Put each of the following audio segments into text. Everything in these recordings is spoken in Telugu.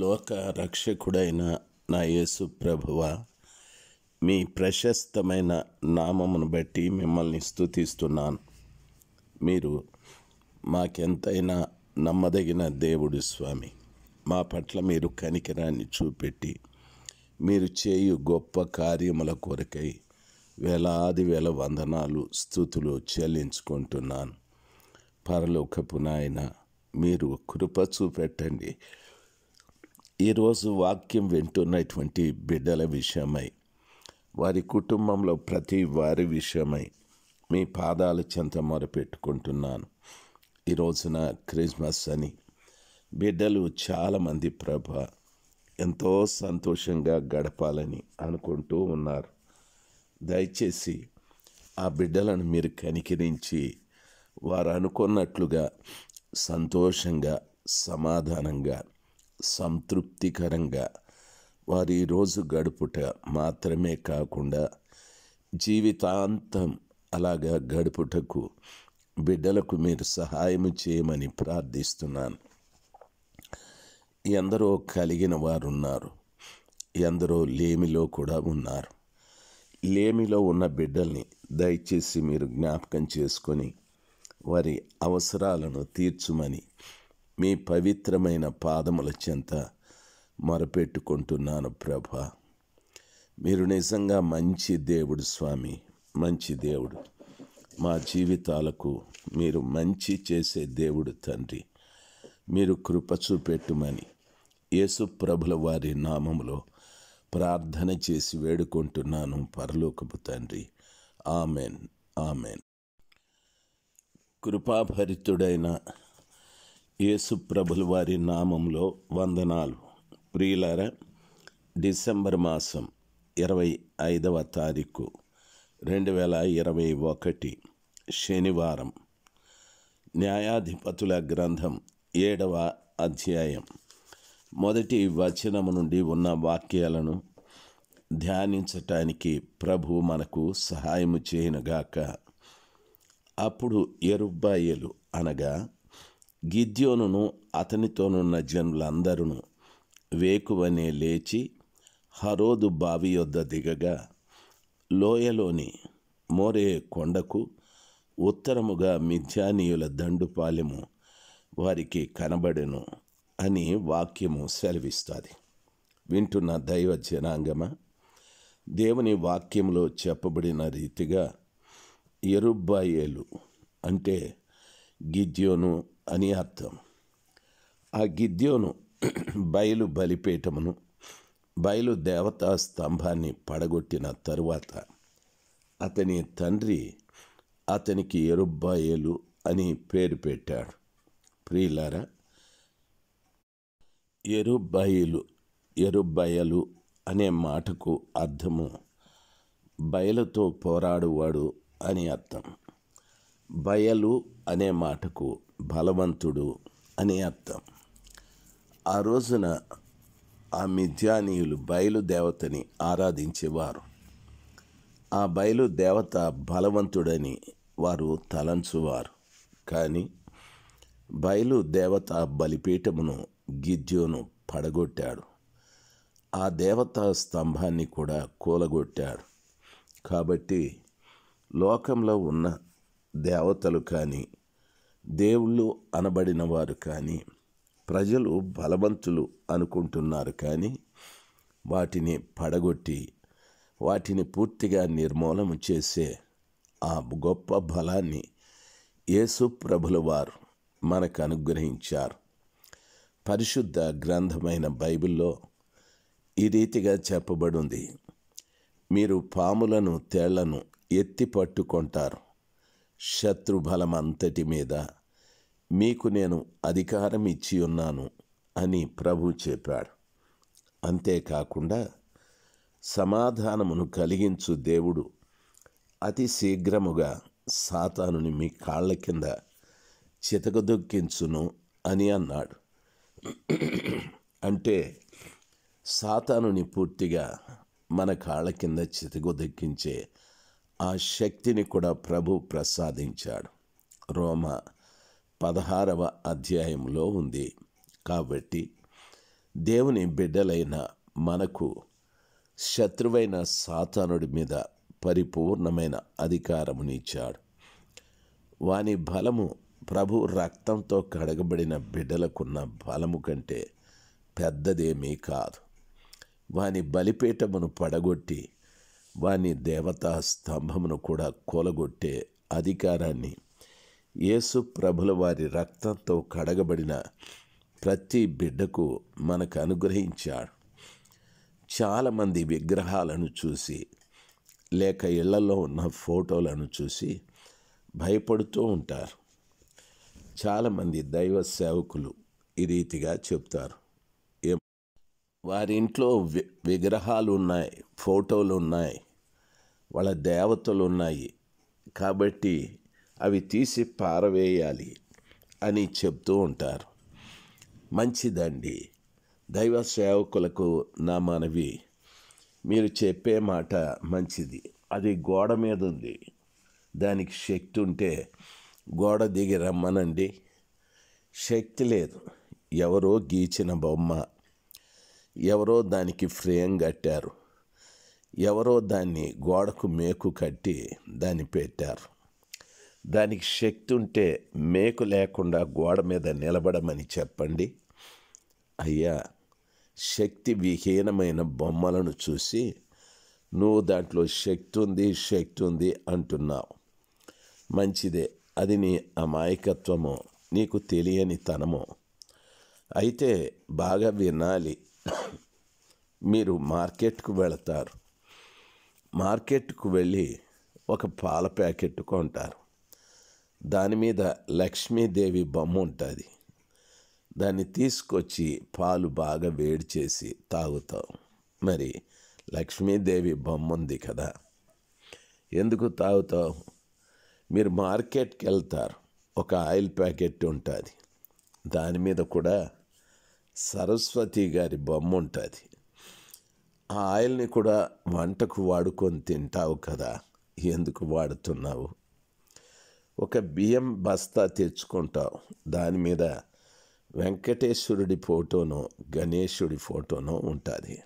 లోక రక్షకుడైన నా యేసు ప్రభువ మీ ప్రశస్తమైన నామమును బట్టి మిమ్మల్ని స్థుతిస్తున్నాను మీరు మాకెంతైనా నమ్మదగిన దేవుడు స్వామి మా పట్ల మీరు కనికరాన్ని చూపెట్టి మీరు చేయు గొప్ప కార్యముల కొరకై వేలాది వేల వందనాలు స్థుతులు చెల్లించుకుంటున్నాను పరలోకపునాయన మీరు కృప చూపెట్టండి ఈరోజు వాక్యం వింటున్నటువంటి బిడ్డల విషయమై వారి కుటుంబంలో ప్రతి వారి విషయమై మీ పాదాల చెంత మొరపెట్టుకుంటున్నాను ఈరోజున క్రిస్మస్ అని బిడ్డలు చాలామంది ప్రభ ఎంతో సంతోషంగా గడపాలని అనుకుంటూ ఉన్నారు దయచేసి ఆ బిడ్డలను మీరు కనికరించి వారు అనుకున్నట్లుగా సంతోషంగా సమాధానంగా సంతృప్తికరంగా వారి రోజు గడుపుట మాత్రమే కాకుండా జీవితాంతం అలాగా గడుపుటకు బిడ్డలకు మీరు సహాయం చేయమని ప్రార్థిస్తున్నాను ఎందరో కలిగిన వారున్నారు ఎందరో లేమిలో కూడా ఉన్నారు లేమిలో ఉన్న బిడ్డల్ని దయచేసి మీరు జ్ఞాపకం చేసుకొని వారి అవసరాలను తీర్చుమని మీ పవిత్రమైన పాదముల చెంత మొరపెట్టుకుంటున్నాను ప్రభ మీరు నిజంగా మంచి దేవుడు స్వామి మంచి దేవుడు మా జీవితాలకు మీరు మంచి చేసే దేవుడు తండ్రి మీరు కృప చూపెట్టుమని యేసు ప్రభుల వారి నామములో ప్రార్థన చేసి వేడుకుంటున్నాను పరలోకపు తండ్రి ఆమెన్ ఆమెన్ కృపాభరితుడైన యేసు ప్రభుల వారి నామంలో వందనాలు ప్రియులార డిసెంబర్ మాసం ఇరవై ఐదవ తారీఖు రెండు వేల ఇరవై ఒకటి శనివారం న్యాయాధిపతుల గ్రంథం ఏడవ అధ్యాయం మొదటి వచనము నుండి ఉన్న వాక్యాలను ధ్యానించటానికి ప్రభు మనకు సహాయము చేయనుగాక అప్పుడు ఎరుబ్బాయిలు అనగా గిద్యోనును అతనితోనున్న జనులందరూ వేకువనే లేచి హరోదు బావి యొద్ద దిగగా లోయలోని మోరే కొండకు ఉత్తరముగా మిథ్యానీయుల దండుపాలెము వారికి కనబడెను అని వాక్యము సెలవిస్తుంది వింటున్న దైవ జనాంగమ దేవుని వాక్యంలో చెప్పబడిన రీతిగా ఎరుబ్బాయేలు అంటే గిద్యోను అని అర్థం ఆ గిద్యోను బయలు బలిపేటమును బయలు దేవతా స్తంభాన్ని పడగొట్టిన తరువాత అతని తండ్రి అతనికి ఎరుబ్బాయేలు అని పేరు పెట్టాడు ప్రియులారా ఎరుబ్బాయిలు ఎరుబ్బయలు అనే మాటకు అర్థము బయలతో పోరాడువాడు అని అర్థం బయలు అనే మాటకు బలవంతుడు అని అర్థం ఆ రోజున ఆ మిథ్యానీయులు బయలుదేవతని ఆరాధించేవారు ఆ బయలుదేవత బలవంతుడని వారు తలంచువారు కానీ బయలుదేవత బలిపీఠమును గిద్యోను పడగొట్టాడు ఆ దేవతా స్తంభాన్ని కూడా కూలగొట్టాడు కాబట్టి లోకంలో ఉన్న దేవతలు కానీ దేవుళ్ళు అనబడిన వారు కానీ ప్రజలు బలవంతులు అనుకుంటున్నారు కానీ వాటిని పడగొట్టి వాటిని పూర్తిగా నిర్మూలన చేసే ఆ గొప్ప బలాన్ని యేసు ప్రభుల వారు మనకు అనుగ్రహించారు పరిశుద్ధ గ్రంథమైన బైబిల్లో ఈ రీతిగా చెప్పబడింది మీరు పాములను తేళ్లను ఎత్తి పట్టుకుంటారు శత్రుబలమంతటి అంతటి మీద మీకు నేను అధికారం ఇచ్చి ఉన్నాను అని ప్రభు చెప్పాడు అంతేకాకుండా సమాధానమును కలిగించు దేవుడు అతి శీఘ్రముగా సాతానుని మీ కాళ్ళ కింద చితకదొక్కించును అని అన్నాడు అంటే సాతానుని పూర్తిగా మన కాళ్ళ కింద చితగొదక్కించే ఆ శక్తిని కూడా ప్రభు ప్రసాదించాడు రోమ పదహారవ అధ్యాయంలో ఉంది కాబట్టి దేవుని బిడ్డలైన మనకు శత్రువైన సాతానుడి మీద పరిపూర్ణమైన అధికారమునిచ్చాడు వాని బలము ప్రభు రక్తంతో కడగబడిన బిడ్డలకున్న బలము కంటే పెద్దదేమీ కాదు వాని బలిపీఠమును పడగొట్టి వాని దేవతా స్తంభమును కూడా కూలగొట్టే అధికారాన్ని యేసు ప్రభుల వారి రక్తంతో కడగబడిన ప్రతి బిడ్డకు మనకు అనుగ్రహించాడు చాలామంది విగ్రహాలను చూసి లేక ఇళ్లలో ఉన్న ఫోటోలను చూసి భయపడుతూ ఉంటారు చాలామంది దైవ సేవకులు ఈ రీతిగా చెప్తారు వారింట్లో వి విగ్రహాలు ఉన్నాయి ఫోటోలు ఉన్నాయి వాళ్ళ దేవతలు ఉన్నాయి కాబట్టి అవి తీసి పారవేయాలి అని చెప్తూ ఉంటారు మంచిదండి దైవ సేవకులకు నా మనవి మీరు చెప్పే మాట మంచిది అది గోడ మీద ఉంది దానికి శక్తి ఉంటే గోడ దిగి రమ్మనండి శక్తి లేదు ఎవరో గీచిన బొమ్మ ఎవరో దానికి ఫ్రేమ్ కట్టారు ఎవరో దాన్ని గోడకు మేకు కట్టి దాన్ని పెట్టారు దానికి శక్తి ఉంటే మేకు లేకుండా గోడ మీద నిలబడమని చెప్పండి అయ్యా శక్తి విహీనమైన బొమ్మలను చూసి నువ్వు దాంట్లో శక్తి ఉంది శక్తి ఉంది అంటున్నావు మంచిదే అది నీ అమాయకత్వము నీకు తెలియని తనము అయితే బాగా వినాలి మీరు మార్కెట్కు వెళతారు మార్కెట్కు వెళ్ళి ఒక పాల ప్యాకెట్ కొంటారు దాని మీద లక్ష్మీదేవి బొమ్మ ఉంటుంది దాన్ని తీసుకొచ్చి పాలు బాగా వేడి చేసి తాగుతాం మరి లక్ష్మీదేవి బొమ్మ ఉంది కదా ఎందుకు తాగుతావు మీరు మార్కెట్కి వెళ్తారు ఒక ఆయిల్ ప్యాకెట్ ఉంటుంది దాని మీద కూడా సరస్వతి గారి బొమ్మ ఉంటుంది ఆ ఆయిల్ని కూడా వంటకు వాడుకొని తింటావు కదా ఎందుకు వాడుతున్నావు ఒక బియ్యం బస్తా తెచ్చుకుంటావు దాని మీద వెంకటేశ్వరుడి ఫోటోనో గణేశుడి ఫోటోనో ఉంటుంది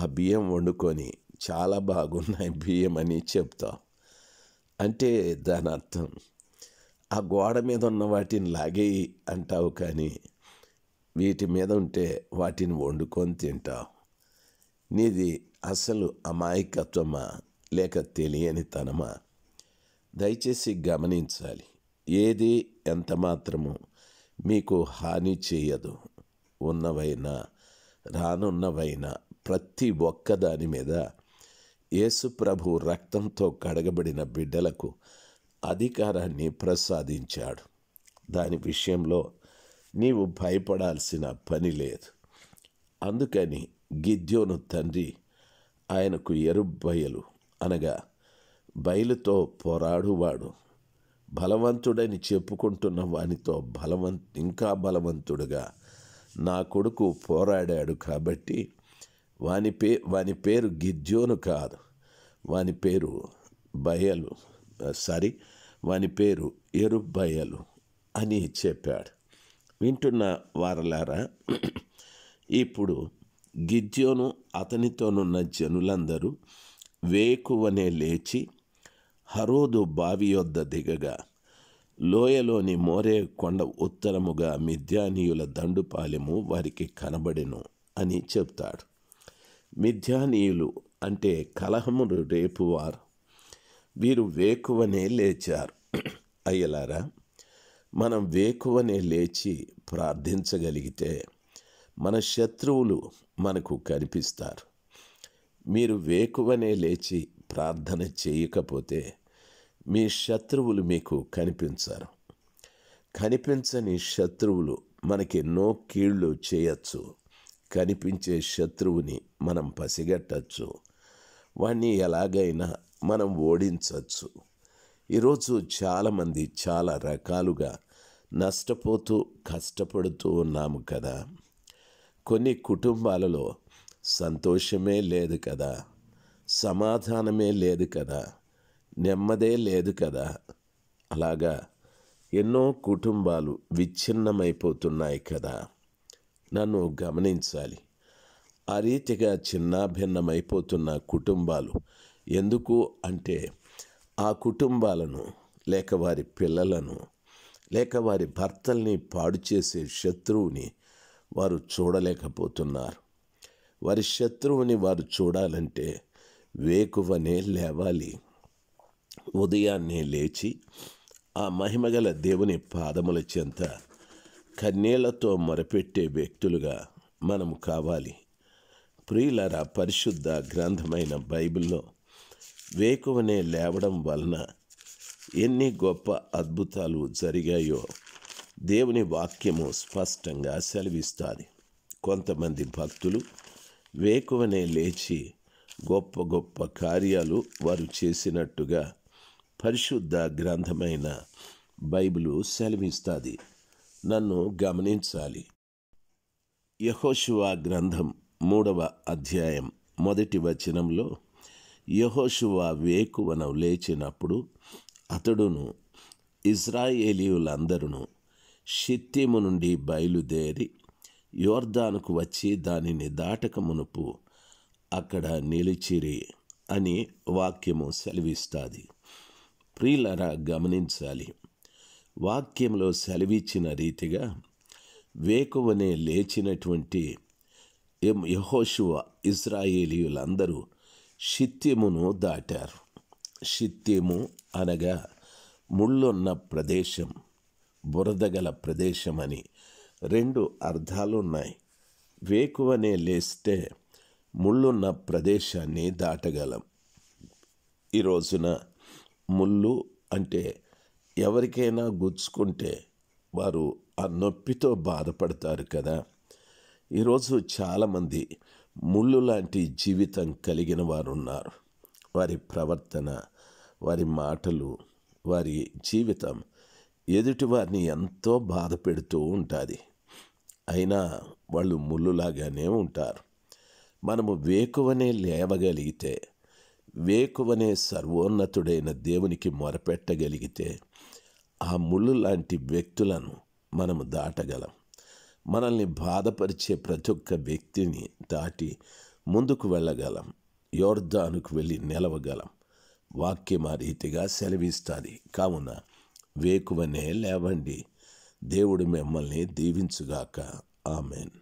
ఆ బియ్యం వండుకొని చాలా బాగున్నాయి బియ్యం అని చెప్తావు అంటే దాని అర్థం ఆ గోడ మీద ఉన్న వాటిని లాగేయి అంటావు కానీ వీటి మీద ఉంటే వాటిని వండుకొని తింటావు నీది అసలు అమాయకత్వమా లేక తెలియనితనమా దయచేసి గమనించాలి ఏది ఎంతమాత్రము మీకు హాని చేయదు ఉన్నవైనా రానున్నవైనా ప్రతి ఒక్కదాని మీద యేసుప్రభు రక్తంతో కడగబడిన బిడ్డలకు అధికారాన్ని ప్రసాదించాడు దాని విషయంలో నీవు భయపడాల్సిన పని లేదు అందుకని గిద్యోను తండ్రి ఆయనకు ఎరుబ్బయలు అనగా బయలుతో పోరాడువాడు బలవంతుడని చెప్పుకుంటున్న వానితో బలవం ఇంకా బలవంతుడుగా నా కొడుకు పోరాడాడు కాబట్టి వాని పే వాని పేరు గిద్యోను కాదు వాని పేరు బయలు సారీ వాని పేరు ఎరు బయలు అని చెప్పాడు వింటున్న వారలారా ఇప్పుడు గిద్యోను అతనితోనున్న జనులందరూ వేకువనే లేచి హరోదు బావి యొద్ద దిగగా లోయలోని మోరే కొండ ఉత్తరముగా మిథ్యానీయుల దండుపాలెము వారికి కనబడెను అని చెప్తాడు మిథ్యానీయులు అంటే కలహమును రేపువారు వీరు వేకువనే లేచారు అయ్యలారా మనం వేకువనే లేచి ప్రార్థించగలిగితే మన శత్రువులు మనకు కనిపిస్తారు మీరు వేకువనే లేచి ప్రార్థన చేయకపోతే మీ శత్రువులు మీకు కనిపించారు కనిపించని శత్రువులు మనకి ఎన్నో కీళ్ళు చేయొచ్చు కనిపించే శత్రువుని మనం పసిగట్టచ్చు వాణ్ణి ఎలాగైనా మనం ఓడించవచ్చు ఈరోజు చాలామంది చాలా రకాలుగా నష్టపోతూ కష్టపడుతూ ఉన్నాము కదా కొన్ని కుటుంబాలలో సంతోషమే లేదు కదా సమాధానమే లేదు కదా నెమ్మదే లేదు కదా అలాగా ఎన్నో కుటుంబాలు విచ్ఛిన్నమైపోతున్నాయి కదా నన్ను గమనించాలి ఆ రీతిగా చిన్నాభిన్నమైపోతున్న కుటుంబాలు ఎందుకు అంటే ఆ కుటుంబాలను లేక వారి పిల్లలను లేక వారి భర్తల్ని పాడు చేసే శత్రువుని వారు చూడలేకపోతున్నారు వారి శత్రువుని వారు చూడాలంటే వేకువనే లేవాలి ఉదయాన్నే లేచి ఆ మహిమగల దేవుని పాదముల చెంత కన్నీళ్లతో మొరపెట్టే వ్యక్తులుగా మనం కావాలి ప్రియులరా పరిశుద్ధ గ్రంథమైన బైబిల్లో వేకువనే లేవడం వలన ఎన్ని గొప్ప అద్భుతాలు జరిగాయో దేవుని వాక్యము స్పష్టంగా సెలవిస్తుంది కొంతమంది భక్తులు వేకువనే లేచి గొప్ప గొప్ప కార్యాలు వారు చేసినట్టుగా పరిశుద్ధ గ్రంథమైన బైబిలు సెలవిస్తుంది నన్ను గమనించాలి యహోశువా గ్రంథం మూడవ అధ్యాయం మొదటి వచనంలో యహోశువా వేకువనం లేచినప్పుడు అతడును ఇజ్రాయేలీయులందరూ షిత్తిము నుండి బయలుదేరి యోర్దానుకు వచ్చి దానిని దాటక మునుపు అక్కడ నిలిచిరి అని వాక్యము సెలవిస్తుంది ప్రియులరా గమనించాలి వాక్యంలో సెలవిచ్చిన రీతిగా వేకువనే లేచినటువంటి యహోశువ ఇజ్రాయేలీయులందరూ శిత్యమును దాటారు శిత్యము అనగా ముళ్ళున్న ప్రదేశం బురదగల ప్రదేశం అని రెండు అర్థాలున్నాయి వేకువనే లేస్తే ముళ్ళున్న ప్రదేశాన్ని దాటగలం ఈ రోజున ముళ్ళు అంటే ఎవరికైనా గుచ్చుకుంటే వారు ఆ నొప్పితో బాధపడతారు కదా ఈరోజు చాలామంది ముళ్ళు లాంటి జీవితం కలిగిన వారు ఉన్నారు వారి ప్రవర్తన వారి మాటలు వారి జీవితం ఎదుటి వారిని ఎంతో బాధ పెడుతూ ఉంటుంది అయినా వాళ్ళు ముళ్ళులాగానే ఉంటారు మనము వేకువనే లేవగలిగితే వేకువనే సర్వోన్నతుడైన దేవునికి మొరపెట్టగలిగితే ఆ ముళ్ళు లాంటి వ్యక్తులను మనము దాటగలం మనల్ని బాధపరిచే ప్రతి ఒక్క వ్యక్తిని దాటి ముందుకు వెళ్ళగలం యోర్ధానుకు వెళ్ళి నిలవగలం వాక్యం ఆ రీతిగా సెలవిస్తుంది కావున వేకువనే లేవండి దేవుడు మిమ్మల్ని దీవించుగాక ఆమెన్